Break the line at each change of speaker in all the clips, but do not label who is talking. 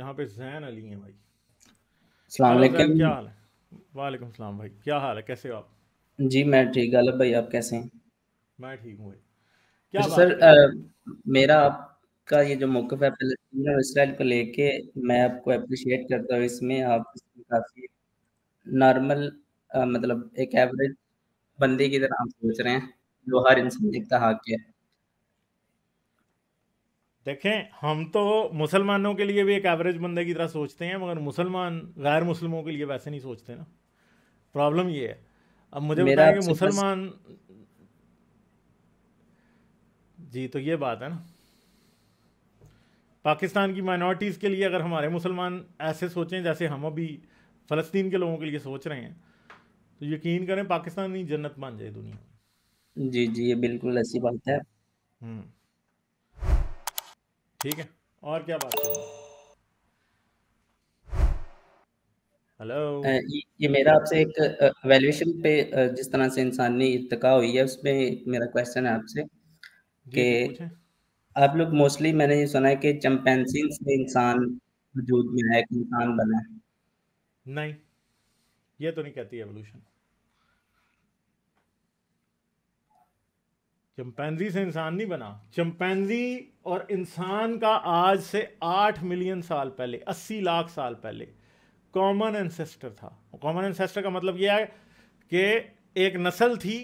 यहाँ पे जैन अली हैं भाई सलाम क्या हाल है वालेकुम सलाम भाई क्या हाल है कैसे हो आप
जी मैं ठीक गालिब भाई आप कैसे हैं
मैं ठीक हूँ क्या अच्छा, सर
आ, मेरा आपका ये जो मौकफ है इसराइल को लेके मैं आपको अप्रिशिएट करता हूँ इसमें आप काफ़ी नॉर्मल मतलब एक एवरेज बंदे की तरह आप सोच रहे हैं जो हर इंसान एक तहा है
देखें हम तो मुसलमानों के लिए भी एक एवरेज बंदे की तरह सोचते हैं मगर मुसलमान गैर मुसलमों के लिए वैसे नहीं सोचते ना प्रॉब्लम ये है अब मुझे बताया कि मुसलमान जी तो ये बात है ना पाकिस्तान की माइनॉरिटीज़ के लिए अगर हमारे मुसलमान ऐसे सोचें जैसे हम अभी फ़लस्तीन के लोगों के लिए सोच रहे हैं तो यकीन करें पाकिस्तान ही जन्नत मान जाए दुनिया
जी जी ये बिल्कुल ऐसी बात है
हम्म। ठीक है और क्या बात हेलो ये मेरा आपसे एक
वैल्यूएशन पे जिस तरह से इंसानी इतका हुई है उसमें मेरा क्वेश्चन है आपसे कि आप लोग मोस्टली मैंने ये सुना है कि चंपैंसी से इंसान
वजूद में है इंसान बना है नहीं ये तो नहीं कहती एवोल्यूशन चंपैनजी से इंसान नहीं बना चंपैनजी और इंसान का आज से आठ मिलियन साल पहले अस्सी लाख साल पहले कॉमन एंसेस्टर था कॉमन एंसेस्टर का मतलब यह है कि एक नस्ल थी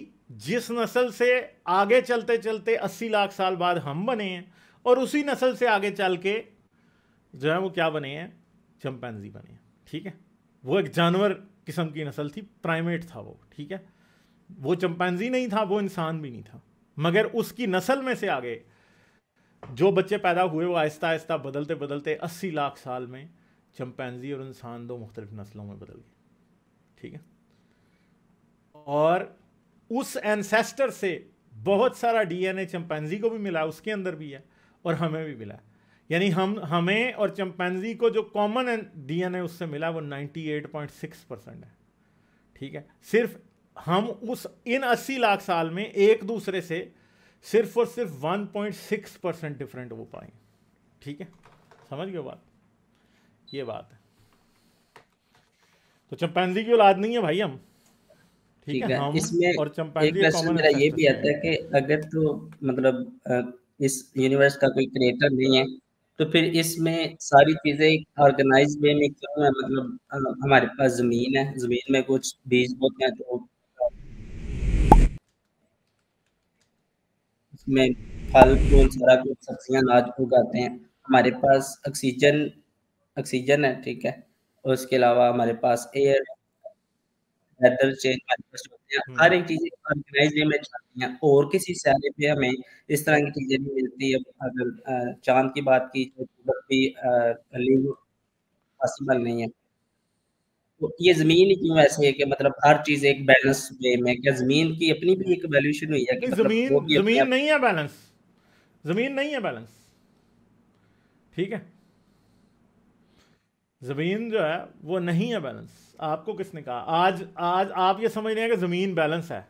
जिस नस्ल से आगे चलते चलते अस्सी लाख साल बाद हम बने हैं और उसी नस्ल से आगे चल के जो है वो क्या बने हैं चंपैनजी बने हैं ठीक है वो एक जानवर किस्म की नस्ल थी प्राइमेट था वो ठीक है वो चंपैनजी नहीं था वो इंसान भी नहीं था मगर उसकी नस्ल में से आगे जो बच्चे पैदा हुए वो आहिस्ता आहिस्ता बदलते बदलते अस्सी लाख साल में चंपैनजी और इंसान दो मुख्तलिफ नस्लों में बदल गए ठीक है और उस एनसेस्टर से बहुत सारा डीएनए चंपैनजी को भी मिला उसके अंदर भी है और हमें भी मिला यानी हम हमें और चंपैनजी को जो कॉमन डीएनए उससे मिला वो 98.6 परसेंट है ठीक है सिर्फ हम उस इन 80 लाख साल में एक दूसरे से सिर्फ और सिर्फ 1.6 परसेंट डिफरेंट हो पाए ठीक है समझ गए बात ये बात है तो चंपैंजी की औलाद नहीं है भाई हम ठीक है हम इसमें और एक प्रश्न मेरा ये भी आता है कि
अगर तो मतलब इस यूनिवर्स का कोई क्रिएटर नहीं है तो फिर इसमें सारी चीज़ें ऑर्गेनाइज वे में क्यों है मतलब हमारे पास ज़मीन है ज़मीन में कुछ बीज बोते हैं तो में फल फूल सारा कुछ सब्जियां अनाज उगाते हैं हमारे पास ऑक्सीजन ऑक्सीजन है ठीक है और उसके अलावा हमारे पास एयर वेदर चेंज हर एक चीजें ऑर्गेनाइज में चलती हैं और किसी सैले पे हमें इस तरह की चीजें नहीं मिलती है अगर चांद की बात की तो भी पॉसिबल नहीं है ये जमीन ही क्यों ऐसी है कि मतलब हर चीज एक बैलेंस वे में क्या जमीन की अपनी भी एक वैल्यूएशन हुई है कि मतलब जमीन जमीन नहीं है बैलेंस
जमीन नहीं है बैलेंस ठीक है जमीन जो है वो नहीं है बैलेंस आपको किसने कहा आज आज आप ये समझ रहे हैं कि जमीन बैलेंस है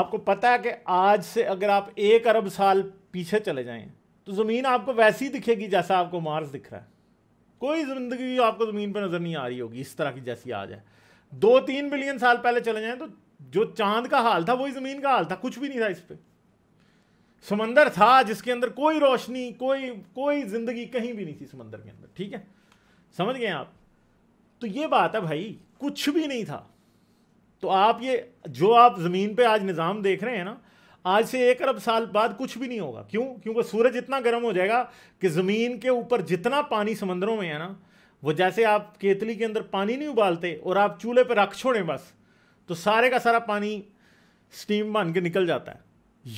आपको पता है कि आज से अगर आप एक अरब साल पीछे चले जाएं तो ज़मीन आपको वैसी दिखेगी जैसा आपको मार्स दिख रहा है कोई ज़िंदगी आपको ज़मीन पर नज़र नहीं आ रही होगी इस तरह की जैसी आज है दो तीन बिलियन साल पहले चले जाए तो जो चांद का हाल था वही ज़मीन का हाल था कुछ भी नहीं था इस पर समंदर था जिसके अंदर कोई रोशनी कोई कोई ज़िंदगी कहीं भी नहीं थी समंदर के अंदर ठीक है समझ गए आप तो ये बात है भाई कुछ भी नहीं था तो आप ये जो आप ज़मीन पे आज निज़ाम देख रहे हैं ना आज से एक अरब साल बाद कुछ भी नहीं होगा क्यों क्योंकि सूरज इतना गर्म हो जाएगा कि ज़मीन के ऊपर जितना पानी समंदरों में है ना वो जैसे आप केतली के अंदर पानी नहीं उबालते और आप चूल्हे पर रख छोड़ें बस तो सारे का सारा पानी स्टीम बन के निकल जाता है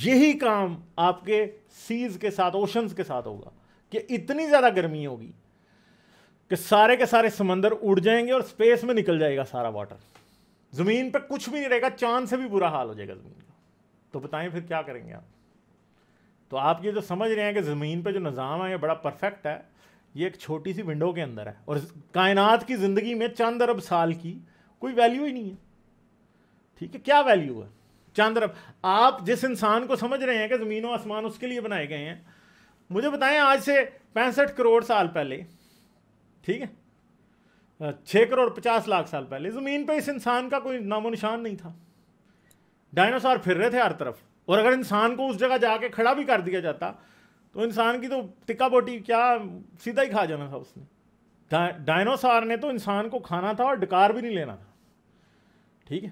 यही काम आपके सीज के साथ ओशंस के साथ होगा कि इतनी ज़्यादा गर्मी होगी कि सारे के सारे समंदर उड़ जाएंगे और स्पेस में निकल जाएगा सारा वाटर ज़मीन पर कुछ भी नहीं रहेगा चांद से भी बुरा हाल हो जाएगा ज़मीन तो बताएं फिर क्या करेंगे आप तो आप ये जो समझ रहे हैं कि ज़मीन पे जो निज़ाम है ये बड़ा परफेक्ट है ये एक छोटी सी विंडो के अंदर है और कायनात की ज़िंदगी में चंद अरब साल की कोई वैल्यू ही नहीं है ठीक है क्या वैल्यू है चांद अरब आप जिस इंसान को समझ रहे हैं कि ज़मीन और आसमान उसके लिए बनाए गए हैं मुझे बताएं आज से पैंसठ करोड़ साल पहले ठीक है छः करोड़ पचास लाख साल पहले ज़मीन पर इस इंसान का कोई नामो निशान नहीं था डायनासोर फिर रहे थे हर तरफ और अगर इंसान को उस जगह जाके खड़ा भी कर दिया जाता तो इंसान की तो टिक्का बोटी क्या सीधा ही खा जाना था उसने डायनासोर डायनोसार ने तो इंसान को खाना था और डकार भी नहीं लेना था ठीक है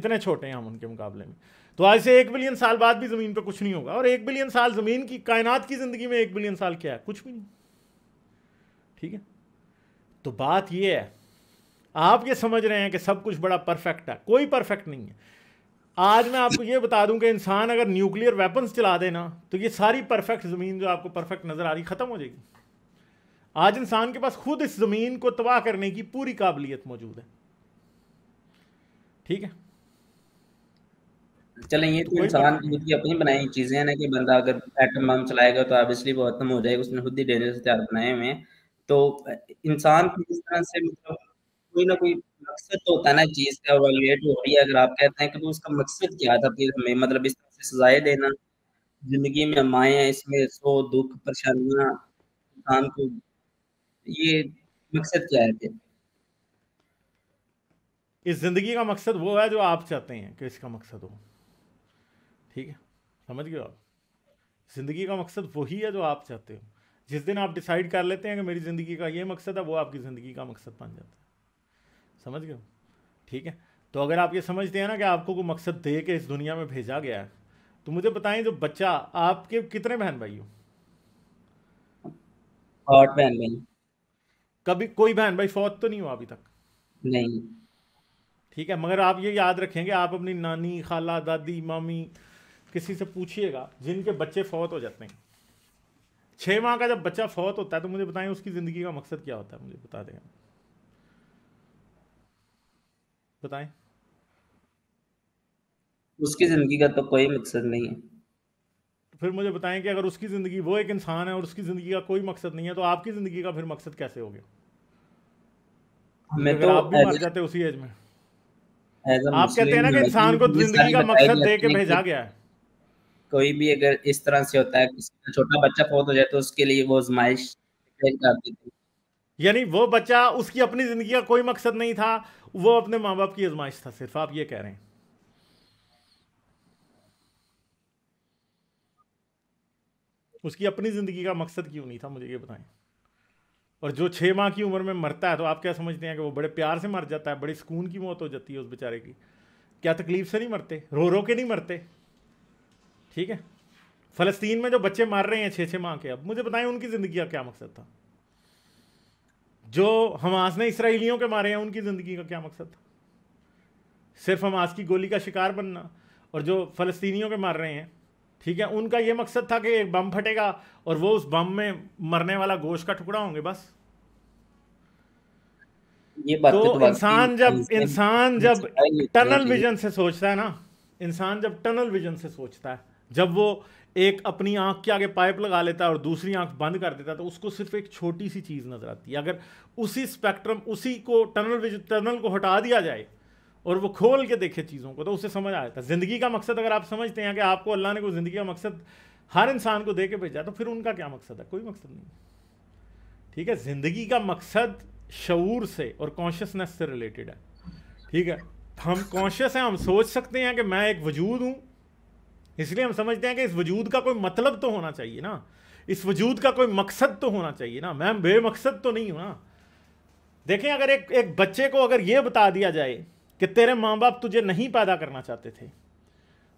इतने छोटे हैं हम उनके मुकाबले में तो आज से एक बिलियन साल बाद भी ज़मीन पर कुछ नहीं होगा और एक बिलियन साल ज़मीन की कायनात की ज़िंदगी में एक बिलियन साल क्या है कुछ भी नहीं ठीक है तो बात यह है आप ये समझ रहे हैं कि सब कुछ बड़ा परफेक्ट है कोई परफेक्ट नहीं है आज मैं आपको ये बता दूं कि इंसान अगर न्यूक्लियर वेपन्स चला देना तो ये सारी परफेक्ट ज़मीन जो आपको परफेक्ट नज़र आ रही ख़त्म हो जाएगी आज इंसान के पास खुद इस ज़मीन को तबाह करने की पूरी काबिलियत मौजूद है ठीक है
चलें ये तो इंसान खुद की अपनी बनाई चीज़ें हैं ना कि बंदा अगर एटम बम चलाएगा तो ऑब्वियसली वो खत्म हो जाएगा उसने खुद ही डेंजरस हथियार बनाए हुए हैं तो इंसान किस तरह से मतलब कोई ना कोई मकसद तो होता है ना चीज का वैल्यूएट हो रही है अगर आप कहते हैं कि तो उसका मकसद क्या था फिर हमें मतलब इस तरह से सजाए देना जिंदगी में हम आए हैं इसमें सो दुख परेशानियां इंसान को ये
मकसद क्या है फिर इस जिंदगी का मकसद वो है जो आप चाहते हैं कि इसका मकसद हो ठीक है समझ गए आप जिंदगी का मकसद वही है जो आप चाहते हो जिस दिन आप डिसाइड कर लेते हैं कि मेरी ज़िंदगी का ये मकसद है वो आपकी ज़िंदगी का मकसद बन जाता है समझ गए ठीक है तो अगर आप ये समझते हैं ना कि आपको कोई मकसद दे के इस दुनिया में भेजा गया है तो मुझे बताएं जो बच्चा आपके कितने बहन भाई हो आठ बहन भाई कभी कोई बहन भाई फौत तो नहीं हुआ अभी तक नहीं ठीक है मगर आप ये याद रखेंगे आप अपनी नानी खाला दादी मामी किसी से पूछिएगा जिनके बच्चे फौत हो जाते हैं छः माह का जब बच्चा फौत होता है तो मुझे बताएं उसकी ज़िंदगी का मकसद क्या होता है मुझे बता दें बताएं
उसकी जिंदगी का तो कोई मकसद नहीं है
फिर मुझे बताएं कि अगर उसकी ज़िंदगी वो एक इंसान है और उसकी ज़िंदगी का कोई मकसद नहीं है तो आपकी ज़िंदगी का फिर मकसद कैसे हो गया
मैं तो आप भी मर
जाते उसी एज में
आप कहते हैं ना कि इंसान को जिंदगी का मकसद दे के भेजा गया है कोई भी अगर इस तरह से
होता है किसी का छोटा बच्चा फौत हो जाए तो उसके लिए वो आजमाइश यानी वो बच्चा उसकी अपनी जिंदगी का कोई मकसद नहीं था वो अपने माँ बाप की आजमाइश था सिर्फ आप ये कह रहे हैं उसकी अपनी ज़िंदगी का मकसद क्यों नहीं था मुझे ये बताएं और जो छः माह की उम्र में मरता है तो आप क्या समझते हैं कि वो बड़े प्यार से मर जाता है बड़े सुकून की मौत हो जाती है उस बेचारे की क्या तकलीफ से नहीं मरते रो रो के नहीं मरते ठीक है फ़लस्तीन में जो बच्चे मार रहे हैं छः छः माह के अब मुझे बताएं उनकी ज़िंदगी का क्या मकसद था जो हमास ने इसराइलियों के मारे हैं उनकी ज़िंदगी का क्या मकसद था सिर्फ हमास की गोली का शिकार बनना और जो फ़लस्तीनियों के मार रहे हैं ठीक है उनका ये मकसद था कि एक बम फटेगा और वो उस बम में मरने वाला गोश का टुकड़ा होंगे बस
ये बात तो, तो इंसान जब इंसान जब टनल विजन
से सोचता है ना इंसान जब टनल विजन से सोचता है जब वो एक अपनी आंख के आगे पाइप लगा लेता है और दूसरी आंख बंद कर देता है तो उसको सिर्फ एक छोटी सी चीज़ नज़र आती है अगर उसी स्पेक्ट्रम उसी को टनल टनल को हटा दिया जाए और वो खोल के देखे चीज़ों को तो उसे समझ आ जाता है ज़िंदगी का मकसद अगर आप समझते हैं कि आपको अल्लाह ने कोई ज़िंदगी का मकसद हर इंसान को दे के भेजा तो फिर उनका क्या मकसद है कोई मकसद नहीं ठीक है ज़िंदगी का मकसद शूर से और कॉन्शियसनेस से रिलेटेड है ठीक है हम कॉन्शियस हैं हम सोच सकते हैं कि मैं एक वजूद हूँ इसलिए हम समझते हैं कि इस वजूद का कोई मतलब तो होना चाहिए ना इस वजूद का कोई मकसद तो होना चाहिए ना मैम बेमकसद तो नहीं हो ना देखें अगर एक एक बच्चे को अगर ये बता दिया जाए कि तेरे माँ बाप तुझे नहीं पैदा करना चाहते थे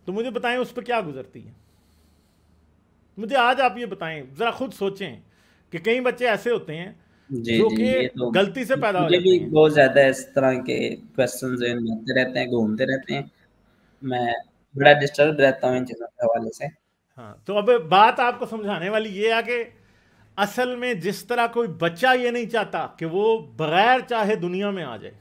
तो मुझे बताएं उस पर क्या गुजरती है मुझे आज आप ये बताएं ज़रा खुद सोचें कि कई बच्चे ऐसे होते हैं जी, जो कि तो गलती से पैदा हो जाते हैं
बहुत ज़्यादा इस तरह के क्वेश्चन रहते हैं घूमते
रहते हैं मैं बड़ा डिस्टर्ब रहता हूँ इन चीज़ों के हवाले से हाँ तो अब बात आपको समझाने वाली ये है कि असल में जिस तरह कोई बच्चा ये नहीं चाहता कि वो बगैर चाहे दुनिया में आ जाए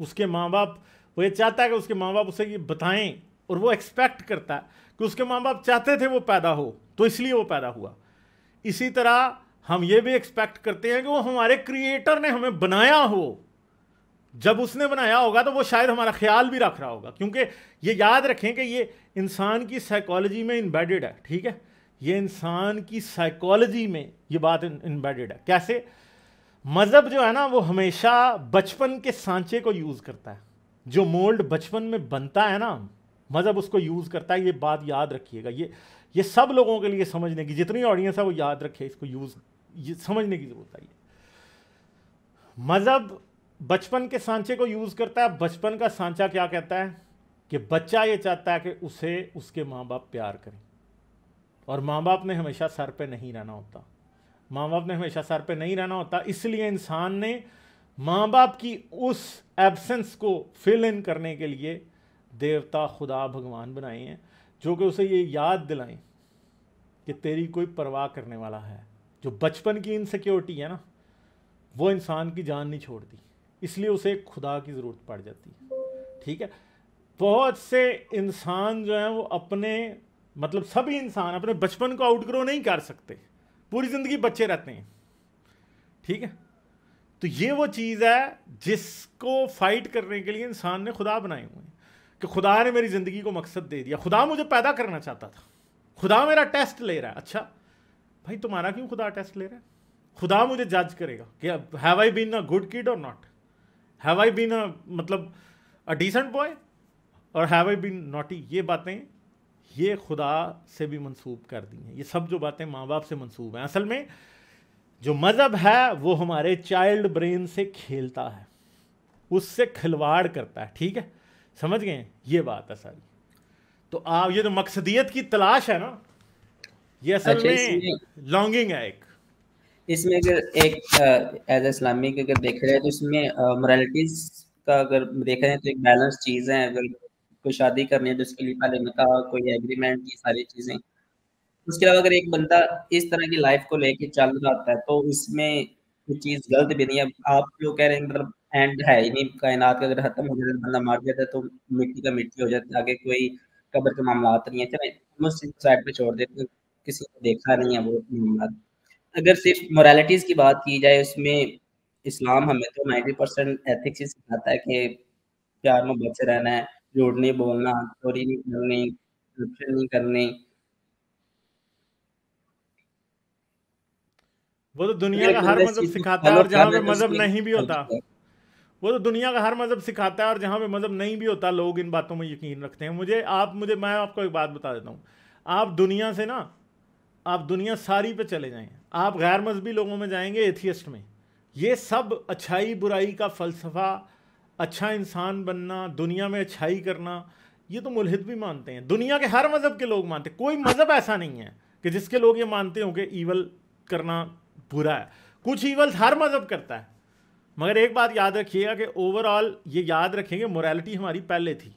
उसके माँ बाप वो ये चाहता है कि उसके माँ बाप उसे ये बताएं और वो एक्सपेक्ट करता है कि उसके माँ बाप चाहते थे वो पैदा हो तो इसलिए वो पैदा हुआ इसी तरह हम ये भी एक्सपेक्ट करते हैं कि वो हमारे क्रिएटर ने हमें बनाया हो जब उसने बनाया होगा तो वो शायद हमारा ख्याल भी रख रहा होगा क्योंकि ये याद रखें कि ये इंसान की साइकोलॉजी में इन्बेडेड है ठीक है ये इंसान की साइकोलॉजी में ये बात इन्बेडेड है कैसे मज़हब जो है ना वो हमेशा बचपन के सांचे को यूज़ करता है जो मोल्ड बचपन में बनता है ना मज़हब उसको यूज़ करता है ये बात याद रखिएगा ये ये सब लोगों के लिए समझने की जितनी ऑडियंस है वो याद रखे इसको यूज़ ये समझने की ज़रूरत है मज़हब बचपन के सांचे को यूज़ करता है बचपन का सांचा क्या कहता है कि बच्चा ये चाहता है कि उसे उसके माँ बाप प्यार करें और माँ बाप ने हमेशा सर पे नहीं रहना होता माँ बाप ने हमेशा सर पे नहीं रहना होता इसलिए इंसान ने माँ बाप की उस एब्सेंस को फिल इन करने के लिए देवता खुदा भगवान बनाए हैं जो कि उसे ये याद दिलाएं कि तेरी कोई परवाह करने वाला है जो बचपन की इनसिक्योरिटी है ना वो इंसान की जान नहीं छोड़ती इसलिए उसे खुदा की ज़रूरत पड़ जाती है ठीक है बहुत से इंसान जो हैं वो अपने मतलब सभी इंसान अपने बचपन को आउटग्रो नहीं कर सकते पूरी ज़िंदगी बच्चे रहते हैं ठीक है तो ये वो चीज़ है जिसको फाइट करने के लिए इंसान ने खुदा बनाए हुए हैं कि खुदा ने मेरी ज़िंदगी को मकसद दे दिया खुदा मुझे पैदा करना चाहता था खुदा मेरा टेस्ट ले रहा है अच्छा भाई तुम्हारा क्यों खुदा टेस्ट ले रहा है खुदा मुझे जज करेगा कि have I been a good kid और नॉट हैव आई बीन मतलब अ डिसेंट बॉय और हैव आई बीन नॉटी ये बातें ये खुदा से भी मंसूब कर दी हैं ये सब जो बातें माँ बाप से मंसूब हैं असल में जो मज़हब है वो हमारे चाइल्ड ब्रेन से खेलता है उससे खिलवाड़ करता है ठीक है समझ गए ये बात है सारी तो आप ये जो तो मकसदियत की तलाश है ना ये असल अच्छा, में
लॉन्गिंग है एक इसमें अगर एक एज इस्लामिक अगर देख रहे हैं तो इसमें मोरालिटीज का अगर देख रहे हैं तो एक बैलेंस चीज है अगर कोई शादी करनी है तो उसके लिए पहले निकाह कोई एग्रीमेंट ये सारी चीजें उसके अलावा अगर एक बंदा इस तरह की लाइफ को लेके चल रहा है तो इसमें कोई चीज गलत भी नहीं है आप जो कह रहे हैं मतलब एंड है नहीं कायनात का अगर खत्म हो जाता बंदा मर जाता है तो मिट्टी का मिट्टी हो जाता है आगे कोई कब्र के मामला नहीं है चले साइड पे छोड़ देते किसी को देखा नहीं है वो मामला अगर सिर्फ मोरालिटीज की बात की जाए उसमें इस्लाम हमें तो नाइन्टी परसेंट एथिक्स ही सिखाता है कि प्यार में से रहना है झूठ नहीं बोलना चोरी नहीं करनी करप्शन नहीं करनी
वो तो दुनिया का हर मजहब सिखाता है और जहाँ पे मजहब नहीं भी होता वो तो दुनिया का हर मजहब सिखाता है और जहाँ पे मजहब नहीं भी होता लोग इन बातों में यकीन रखते हैं मुझे आप मुझे मैं आपको एक बात बता देता हूँ आप दुनिया से ना आप दुनिया सारी पे चले जाएं आप गैर मजहबी लोगों में जाएंगे एथियस्ट में ये सब अच्छाई बुराई का फ़लसफ़ा अच्छा इंसान बनना दुनिया में अच्छाई करना ये तो मुलहद भी मानते हैं दुनिया के हर मज़हब के लोग मानते हैं कोई मज़हब ऐसा नहीं है कि जिसके लोग ये मानते हो कि ईवल करना बुरा है कुछ ईवल हर मज़हब करता है मगर एक बात याद रखिएगा कि ओवरऑल ये याद रखेंगे मोरालिटी हमारी पहले थी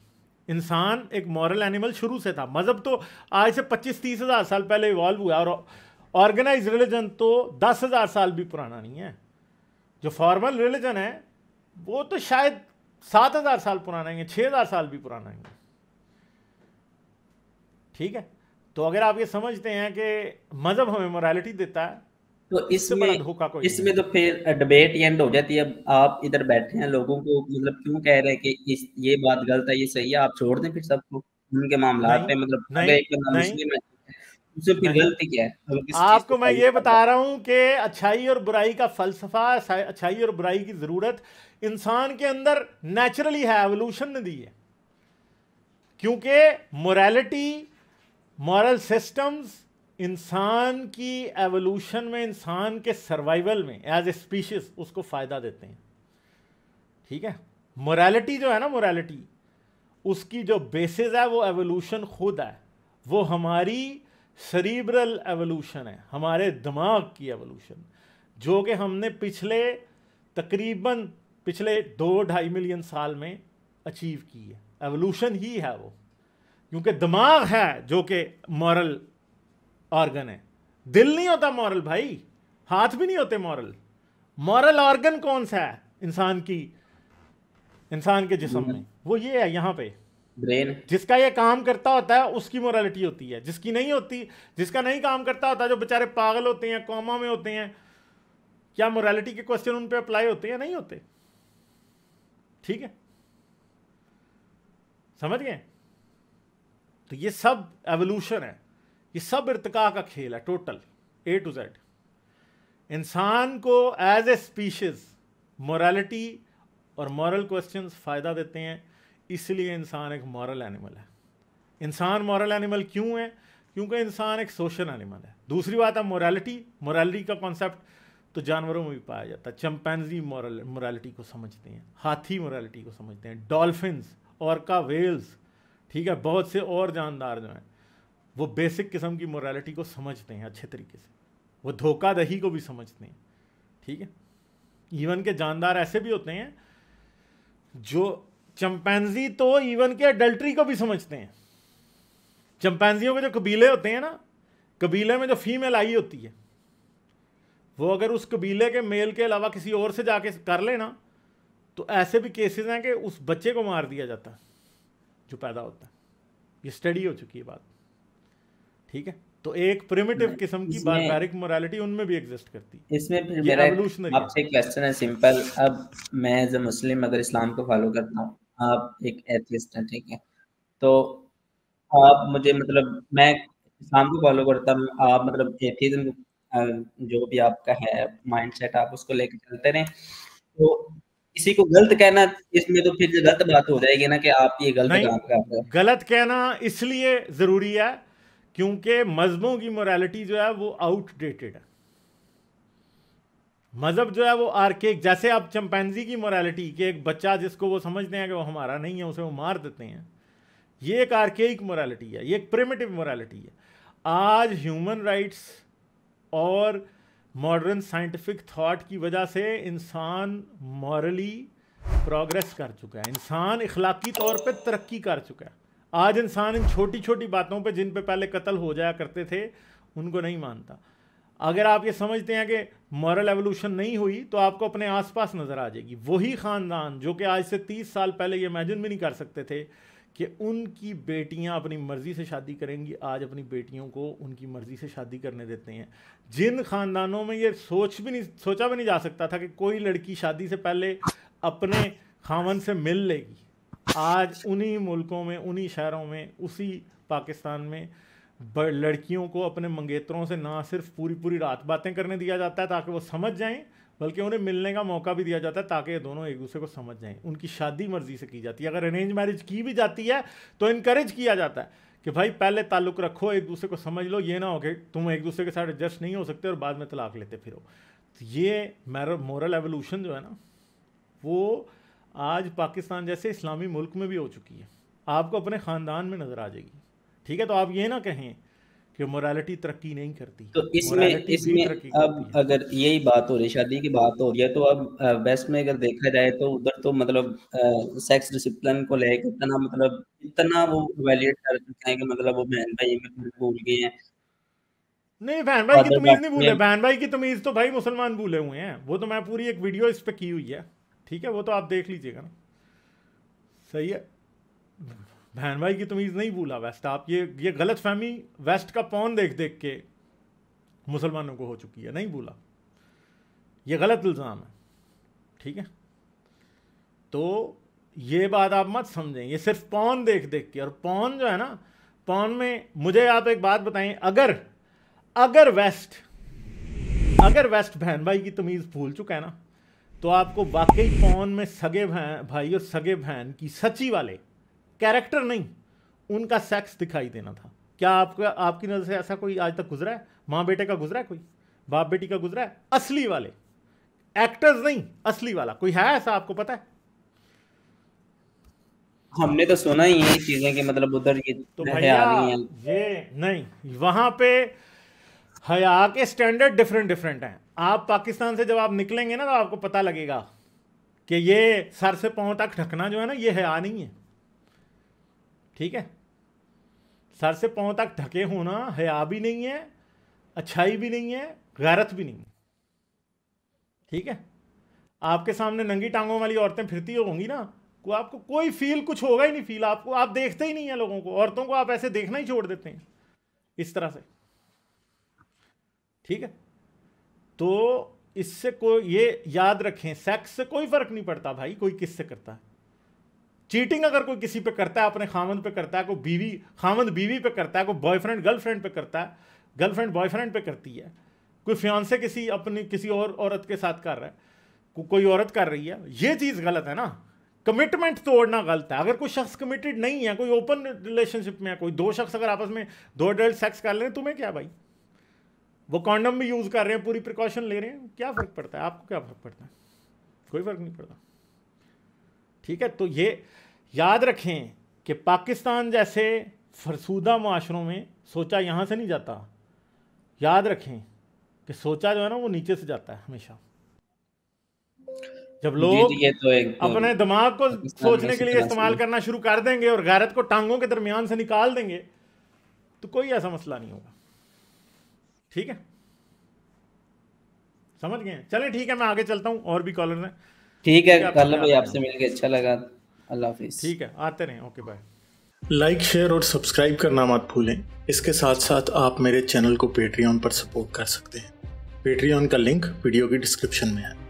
इंसान एक मॉरल एनिमल शुरू से था मज़हब तो आज से पच्चीस तीस हज़ार साल पहले इवॉल्व हुआ और ऑर्गेनाइज रिलीजन तो दस हज़ार साल भी पुराना नहीं है जो फॉर्मल रिलीजन है वो तो शायद सात हज़ार साल पुराना ही है छः हज़ार साल भी पुराना ही है ठीक है तो अगर आप ये समझते हैं कि मज़हब हमें मोरालिटी देता है तो इसमें
इसमें तो फिर डिबेट एंड हो जाती है आप इधर बैठे हैं लोगों को मतलब क्यों कह रहे हैं कि इस ये बात गलत है ये सही है आप छोड़ दें फिर सबको उनके मामला पे मतलब उसे फिर गलती क्या है आपको मैं ये बता रहा
हूँ कि अच्छाई और बुराई का फलसफा अच्छाई और बुराई की ज़रूरत इंसान के अंदर नेचुरली है एवोल्यूशन ने दी है क्योंकि मोरालिटी मॉरल सिस्टम्स इंसान की एवोल्यूशन में इंसान के सर्वाइवल में एज ए स्पीशीज उसको फ़ायदा देते हैं ठीक है मोरालिटी जो है ना मोरालिटी उसकी जो बेसिस है वो एवोल्यूशन खुद है वो हमारी शरीब्रल एवोल्यूशन है हमारे दिमाग की एवोल्यूशन जो कि हमने पिछले तकरीबन पिछले दो ढाई मिलियन साल में अचीव की है एवोल्यूशन ही है वो क्योंकि दिमाग है जो कि मॉरल ऑर्गन है दिल नहीं होता मॉरल भाई हाथ भी नहीं होते मॉरल मॉरल ऑर्गन कौन सा है इंसान की इंसान के जिसम में वो ये है यहाँ पे ब्रेन जिसका ये काम करता होता है उसकी मोरालिटी होती है जिसकी नहीं होती जिसका नहीं काम करता होता जो बेचारे पागल होते हैं कॉमा में होते हैं क्या मोरालिटी के क्वेश्चन उन पर अप्लाई होते हैं नहीं होते ठीक है समझ गए तो ये सब एवोल्यूशन है ये सब इरतका का खेल है टोटल ए टू जेड इंसान को एज ए स्पीशीज मोरालिटी और मॉरल क्वेश्चंस फ़ायदा देते हैं इसलिए इंसान एक मॉरल एनिमल है इंसान मॉरल एनिमल क्यों है क्योंकि इंसान एक सोशल एनिमल है दूसरी बात है मोरालिटी मोरालिटी का कॉन्सेप्ट तो जानवरों में भी पाया जाता है चंपैनजी मॉरल मोरालिटी को समझते हैं हाथी मोरालिटी को समझते हैं डॉल्फिन्स और का वेल्स ठीक है बहुत से और जानदार जो हैं वो बेसिक किस्म की मोरालिटी को समझते हैं अच्छे तरीके से वो धोखा दही को भी समझते हैं ठीक है ईवन के जानदार ऐसे भी होते हैं जो चंपैनजी तो ईवन के अडल्ट्री को भी समझते हैं चंपैनजियों के जो कबीले होते हैं ना कबीले में जो फीमेल आई होती है वो अगर उस कबीले के मेल के अलावा किसी और से जाके कर लेना तो ऐसे भी केसेस हैं कि उस बच्चे को मार दिया जाता है जो पैदा होता है ये स्टडी हो चुकी है बात ठीक है तो एक प्रिमिटिव किस्म की बारबारिक मोरालिटी उनमें भी एग्जिस्ट करती इसमें फिर मेरा आपसे क्वेश्चन है सिंपल
अब मैं एज अ मुस्लिम अगर इस्लाम को फॉलो करता हूँ आप एक एथिस्ट हैं ठीक है तो आप मुझे मतलब मैं इस्लाम को फॉलो करता हूँ आप मतलब एथिज्म जो भी आपका है माइंडसेट आप उसको लेकर चलते रहे
तो किसी को गलत कहना इसमें तो फिर गलत बात हो जाएगी ना कि आप ये गलत काम कर रहे हो गलत कहना इसलिए जरूरी है क्योंकि मजहबों की मोरालिटी जो है वो आउटडेटेड है मज़हब जो है वो आर्केक जैसे आप चंपैनजी की मोरालिटी कि एक बच्चा जिसको वो समझते हैं कि वो हमारा नहीं है उसे वो मार देते हैं ये एक आर्केक मोरालिटी है ये एक प्रेमेटिव मोरालिटी है आज ह्यूमन राइट्स और मॉडर्न साइंटिफिक थॉट की वजह से इंसान मॉरली प्रोग्रेस कर चुका है इंसान इखलाकी तौर पे तरक्की कर चुका है आज इंसान इन छोटी छोटी बातों पर जिन पे पहले कत्ल हो जाया करते थे उनको नहीं मानता अगर आप ये समझते हैं कि मॉरल एवोल्यूशन नहीं हुई तो आपको अपने आसपास नज़र आ जाएगी वही ख़ानदान जो कि आज से तीस साल पहले ये इमेजिन भी नहीं कर सकते थे कि उनकी बेटियां अपनी मर्ज़ी से शादी करेंगी आज अपनी बेटियों को उनकी मर्ज़ी से शादी करने देते हैं जिन ख़ानदानों में ये सोच भी नहीं सोचा भी नहीं जा सकता था कि कोई लड़की शादी से पहले अपने खावन से मिल लेगी आज उन्हीं मुल्कों में उन्हीं शहरों में उसी पाकिस्तान में लड़कियों को अपने मंगेतरों से ना सिर्फ पूरी पूरी रात बातें करने दिया जाता है ताकि वो समझ जाएं बल्कि उन्हें मिलने का मौका भी दिया जाता है ताकि ये दोनों एक दूसरे को समझ जाएं उनकी शादी मर्जी से की जाती है अगर अरेंज मैरिज की भी जाती है तो इनक्रेज किया जाता है कि भाई पहले ताल्लुक रखो एक दूसरे को समझ लो ये ना हो कि तुम एक दूसरे के साथ एडजस्ट नहीं हो सकते और बाद में तलाक लेते फिरो तो ये मैर मॉरल एवोल्यूशन जो है ना वो आज पाकिस्तान जैसे इस्लामी मुल्क में भी हो चुकी है आपको अपने ख़ानदान में नज़र आ जाएगी ठीक है तो आप ये ना कहें कि मोरालिटी तरक्की नहीं करती तो इसमें इसमें
अब अगर यही बात हो रही शादी की बात हो रही है तो अब वेस्ट में अगर देखा जाए तो उधर तो मतलब आ, सेक्स डिसिप्लिन को लेकर इतना मतलब इतना वो वैलिडेट कर चुके हैं कि मतलब वो बहन भाई भूल गए हैं
नहीं बहन भाई की तमीज नहीं भूले बहन भाई की तमीज तो भाई मुसलमान भूले हुए हैं वो तो मैं पूरी एक वीडियो इस पे की हुई है ठीक है वो तो आप देख लीजिएगा ना सही है बहन भाई की तमीज़ नहीं भूला वेस्ट तो आप ये ये गलत फहमी वेस्ट का पौन देख देख के मुसलमानों को हो चुकी है नहीं भूला ये गलत इल्ज़ाम है ठीक है तो ये बात आप मत समझें ये सिर्फ पौन देख देख के और पौन जो है ना पौन में मुझे आप एक बात बताएं अगर अगर वेस्ट अगर वेस्ट बहन भाई की तमीज़ भूल चुका है ना तो आपको वाकई पौन में सगे भैन भाई और सगे बहन की सच्ची वाले कैरेक्टर नहीं उनका सेक्स दिखाई देना था क्या आपका आपकी नज़र से ऐसा कोई आज तक गुजरा है माँ बेटे का गुजरा है कोई बाप बेटी का गुजरा है असली वाले एक्टर्स नहीं असली वाला कोई है ऐसा आपको पता है
हमने तो सुना ही है चीजें कि मतलब उधर ये तो भैया
ये नहीं वहां पे हया के स्टैंडर्ड डिफरेंट डिफरेंट हैं आप पाकिस्तान से जब आप निकलेंगे ना तो आपको पता लगेगा कि ये सर से पाँव तक ढकना जो है ना ये हया नहीं है ठीक है सर से पाँव तक ढके होना हया भी नहीं है अच्छाई भी नहीं है गैरत भी नहीं है ठीक है आपके सामने नंगी टांगों वाली औरतें फिरती होंगी ना को आपको कोई फील कुछ होगा ही नहीं फील आपको आप देखते ही नहीं है लोगों को औरतों को आप ऐसे देखना ही छोड़ देते हैं इस तरह से ठीक है तो इससे कोई ये याद रखें सेक्स से कोई फर्क नहीं पड़ता भाई कोई किससे करता है चीटिंग अगर कोई किसी पे करता है अपने खामंद पे करता है कोई बीवी खामंद बीवी पे करता है कोई बॉयफ्रेंड गर्लफ्रेंड पे करता है गर्लफ्रेंड बॉयफ्रेंड पे करती है कोई फ्यांसे किसी अपनी किसी और औरत के साथ कर रहा है को, कोई औरत कर रही है ये चीज़ गलत है ना कमिटमेंट तोड़ना गलत है अगर कोई शख्स कमिटेड नहीं है कोई ओपन रिलेशनशिप में है कोई दो शख्स अगर आपस में दो एडल्ट सेक्स कर लें तुम्हें क्या भाई वो कॉन्डम भी यूज़ कर रहे हैं पूरी प्रिकॉशन ले रहे हैं क्या फ़र्क पड़ता है आपको क्या फ़र्क पड़ता है कोई फ़र्क नहीं पड़ता ठीक है तो ये याद रखें कि पाकिस्तान जैसे फरसूदा माशरों में सोचा यहाँ से नहीं जाता याद रखें कि सोचा जो है ना वो नीचे से जाता है हमेशा जब लोग तो, तो अपने दिमाग को सोचने के लिए इस्तेमाल करना शुरू कर देंगे और गैरत को टांगों के दरमियान से निकाल देंगे तो कोई ऐसा मसला नहीं होगा ठीक है समझ गए चले ठीक है मैं आगे चलता हूँ और भी कॉलर हैं
ठीक है कल भाई आपसे मिलकर अच्छा लगा अल्लाह हाफिज ठीक
है आते रहें ओके बाय लाइक शेयर और सब्सक्राइब करना मत भूलें इसके साथ साथ आप मेरे चैनल को पेट्रियन पर सपोर्ट कर सकते हैं पेट्रियन का लिंक वीडियो की डिस्क्रिप्शन में है